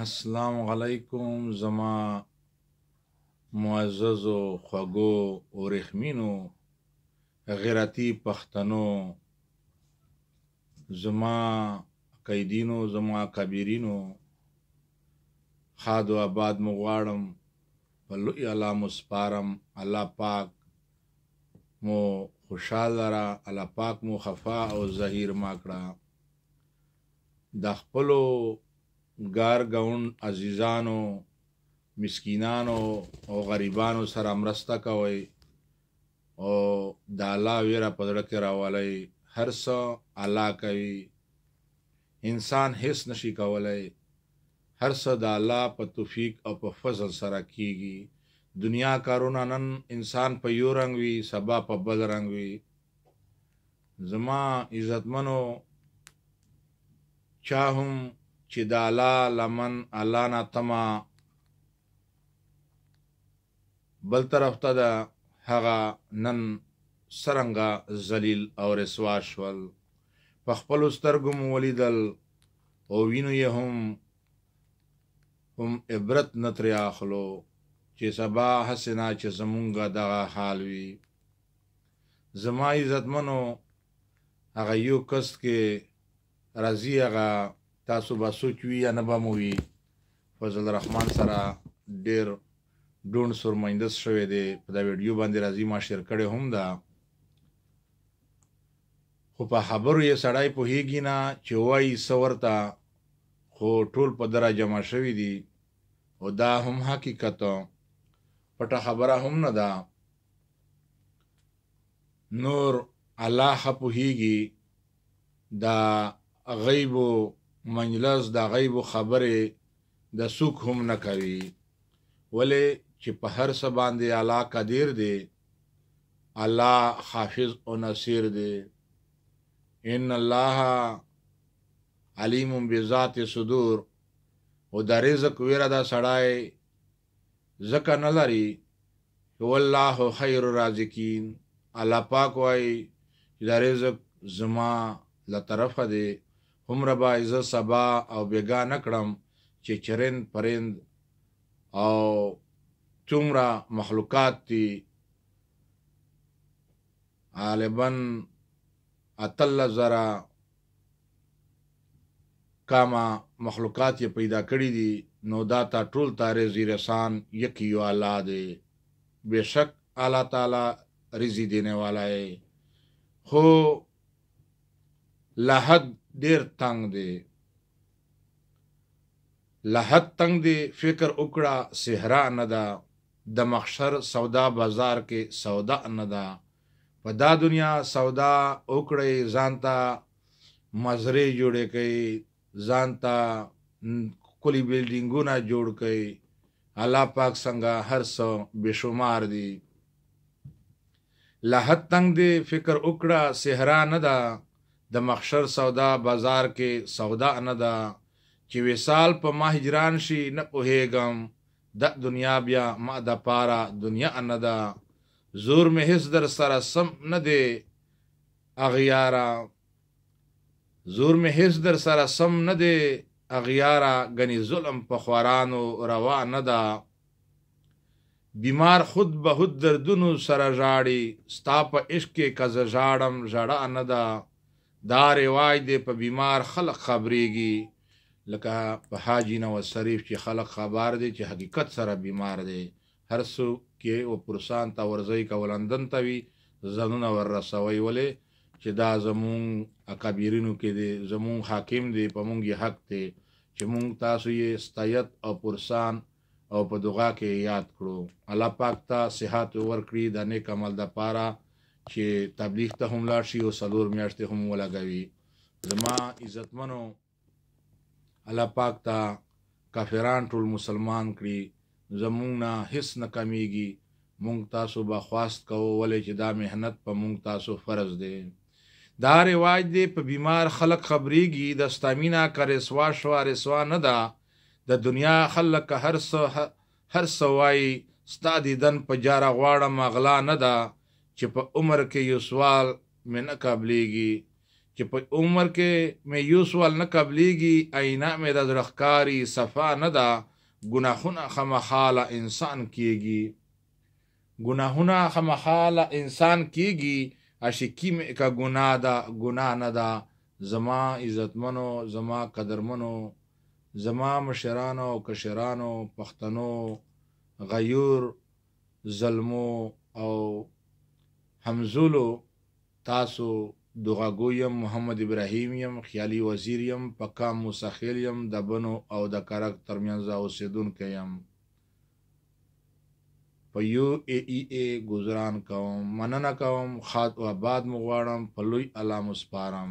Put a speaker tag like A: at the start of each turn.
A: السلام علیکم زما معززو خوږو اورېخمینو غیرتی پښتنو زما قیدینو زما کبیرینو خادو آباد مو غواړم په لوی الله مو سپارم الله پاک مو خوشاله را الله پاک مو خفا او زهیر ما کړه د خپلو ګار ګون عزیزانو مسکینانو او غریبانو سره مرسته کوي او د الله ویره په ډړه کې راولای هر څه الله کوي انسان هیڅ نشي کولای هر څه د الله په توفیق او په فضل سره کیږي دنیا کارونه نن انسان په یو رنگ وي سبا په بل رنگ وي زما عزتمنو چاهم چې د الله لمن الله نه تما بل طرف ته د هغه نن سرنګه ذلیل او رسوا شول په خپل سترګو مو ولیدل او وینو یې هم هم عبرت نه ترې اخلو چې سبا حسنا چې زمونږه دغه حال وي زما عزتمنو هغه یو کس کې راضي هغه تاسو به سوچ وی یا نه به مو وی فضل الرحمن سره ډیر ډون سرمایندس شوې دی په دا ویډیو باندې راځي ما شیر کړي هم دا خو په خبرو یې سړی په هیګی نه چې وایي سورتا خو ټول په درا جمع شوې دي او دا هم حقیقت پټه خبره هم نه ده نور الله په هیګی دا غیب مجلس د غیب خبره د سوک هم نه کوي ولی چې په هر څه باندې الله قدیر دی الله حافظ او نصیر دی ان الله علیم بذات صدور او د رزق ویره دا سړای زکه نه لري والله خیر رازقین الله پاک وای د رزق زما له طرفه دی همره به زه سبا او بیګا نه کړم چې چرند پرند او څومره مخلوقات دي غالباً اتل زره کاما مخلوقات یې پیدا کړی دي نو دا تا ټول تاره زیرسان یکی یو الله دی بشک الله تعالی رزي دینے والا ہے خو لحد ډیر تنگ دی لحد تنگ دی فکر وکړه صحرا نه ده د مخشر سودا بازار کې سودا نه ده په دا دنیا سودا وکړي ځانتا مزرې جوړې کړي ځانتا کلی بلډینګونه جوړ کړي الله پاک څنګه هر څو بشمار دي لحد تنگ دی فکر وکړه صحرا نه ده د مخشر سودا بازار کې سودا نه ده چې وسال په ما هجران شي نه پوهېږم د دنیا بیا ما د پاره دنیا نه ده زور مې هیڅ در سره سم نه دی اغیارا زور مې هیڅ در سره سم نه دی اغیارا غني ظلم په خورانو روا نه ده بیمار خود به خود دردونو سره ژاړي ستا په عشق کې کز ژاړم ژړه نه ده دا رواج دی په بیمار خلق خبرېږي لکه په حاجی نو شریف چې خلق خبر دی چې حقیقت سره بیمار دی هر څو کې او پرسان تا ورځي کولندن ته وي زنونه ور رسوي ولې چې دا زمون اکابرینو کې دی زمون حاکم دی په مونږه حق دی چې مونږ تاسو یې استایت او پرسان او په دغه کې یاد کړو الله پاک ته صحت ورکړي د نیک عمل د پاره چې تبلیغ ته هم لاړ شي او سلور میاشتې هم ولګوي زما عزتمنو الله پاک ته کافران ټول مسلمان کړي زمونږ نه هیڅ نه کمیږي مونږ تاسو به خواست کوو ولې چې دا مهنت په مونږ تاسو فرض دی دا رواج دی په بیمار خلک خبرېږي د ستامینا کرسوا شو رسوا نه ده د دنیا خلک هر څه هر څه وای ستا دیدن په جاره غواړم اغلا نه ده چې په عمر کې یو سوال مې نه قابلیږي چې په عمر کې مې یو سوال نه قابلیږي آینه مې د زړخکاری صفا نه ده ګناهونه خامخاله انسان کیږي ګناهونه خامخاله انسان کیږي عاشقی مې کا ګناه ده ګناه نه ده زما عزتمنو زما قدرمنو زما مشرانو او کشرانو پښتنو غیور ظلمو او همزولو تاسو دغه یم محمد ابراهیم یم خیالي وزیر یم پکا مسخیل یم د بنو او د کرک ترمنځ اوسیدونکو یم په یو ای ای ای گزاران کوم مننه کوم خاط او آباد مغواړم په لوی علام سپارم